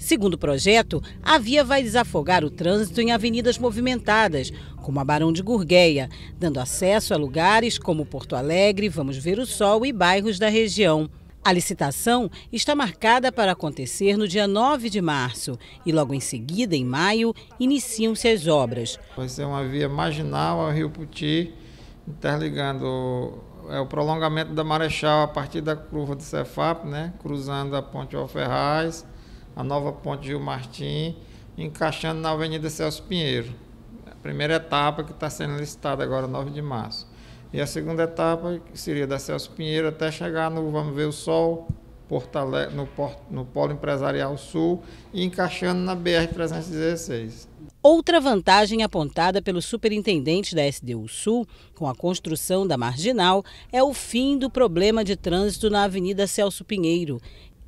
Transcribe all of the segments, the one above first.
Segundo o projeto, a via vai desafogar o trânsito em avenidas movimentadas, como a Barão de Gurgueia, dando acesso a lugares como Porto Alegre, Vamos Ver o Sol e bairros da região. A licitação está marcada para acontecer no dia 9 de março e logo em seguida, em maio, iniciam-se as obras. Vai ser uma via marginal ao Rio Puti, interligando é, o prolongamento da Marechal a partir da curva do Cefap, né, cruzando a ponte Alferraz, a nova ponte Gil Martim, encaixando na Avenida Celso Pinheiro. A primeira etapa que está sendo licitada agora, 9 de março. E a segunda etapa seria da Celso Pinheiro até chegar no Vamos Ver o Sol, Porto Alegre, no, no Polo Empresarial Sul e encaixando na BR-316. Outra vantagem apontada pelo superintendente da SDU Sul com a construção da marginal é o fim do problema de trânsito na Avenida Celso Pinheiro.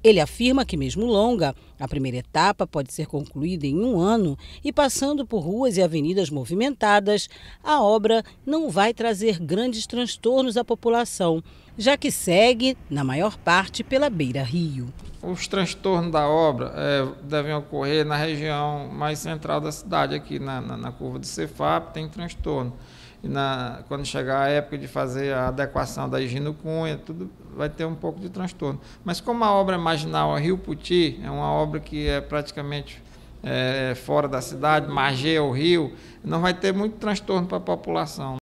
Ele afirma que, mesmo longa, a primeira etapa pode ser concluída em um ano e, passando por ruas e avenidas movimentadas, a obra não vai trazer grandes transtornos à população, já que segue, na maior parte, pela beira-rio. Os transtornos da obra é, devem ocorrer na região mais central da cidade, aqui na, na, na curva do Cefap, tem transtorno. E na, quando chegar a época de fazer a adequação da Higino Cunha, tudo vai ter um pouco de transtorno. Mas como a obra é marginal a Rio Puti, é uma obra que é praticamente é, fora da cidade, margeia o rio, não vai ter muito transtorno para a população.